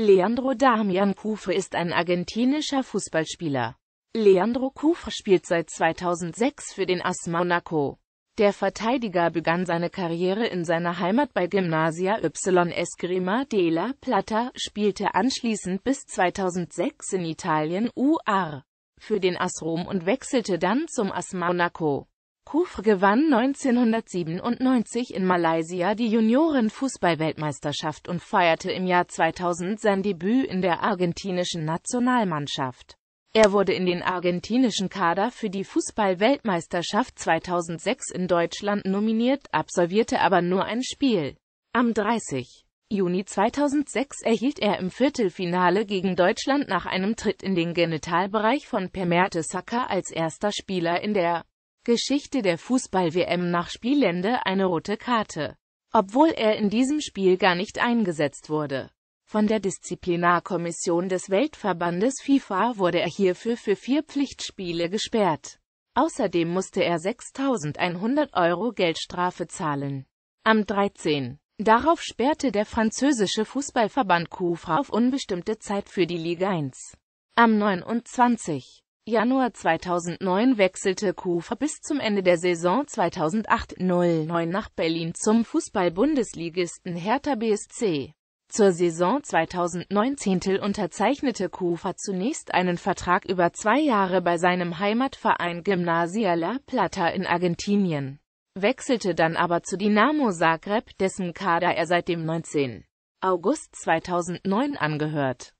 Leandro Damian Cufe ist ein argentinischer Fußballspieler. Leandro Cufe spielt seit 2006 für den AS Monaco. Der Verteidiger begann seine Karriere in seiner Heimat bei Gymnasia YS Grima de la Plata, spielte anschließend bis 2006 in Italien UR für den AS Rom und wechselte dann zum AS Monaco. Kufr gewann 1997 in Malaysia die Junioren-Fußball-Weltmeisterschaft und feierte im Jahr 2000 sein Debüt in der argentinischen Nationalmannschaft. Er wurde in den argentinischen Kader für die Fußball-Weltmeisterschaft 2006 in Deutschland nominiert, absolvierte aber nur ein Spiel. Am 30. Juni 2006 erhielt er im Viertelfinale gegen Deutschland nach einem Tritt in den Genitalbereich von Per Mertesacker als erster Spieler in der Geschichte der Fußball-WM nach Spielende eine rote Karte, obwohl er in diesem Spiel gar nicht eingesetzt wurde. Von der Disziplinarkommission des Weltverbandes FIFA wurde er hierfür für vier Pflichtspiele gesperrt. Außerdem musste er 6.100 Euro Geldstrafe zahlen. Am 13. Darauf sperrte der französische Fußballverband QV auf unbestimmte Zeit für die Liga 1. Am 29. Januar 2009 wechselte Kufa bis zum Ende der Saison 2008-09 nach Berlin zum Fußball-Bundesligisten Hertha BSC. Zur Saison 2019 unterzeichnete Kufa zunächst einen Vertrag über zwei Jahre bei seinem Heimatverein Gimnasia La Plata in Argentinien, wechselte dann aber zu Dinamo Zagreb, dessen Kader er seit dem 19. August 2009 angehört.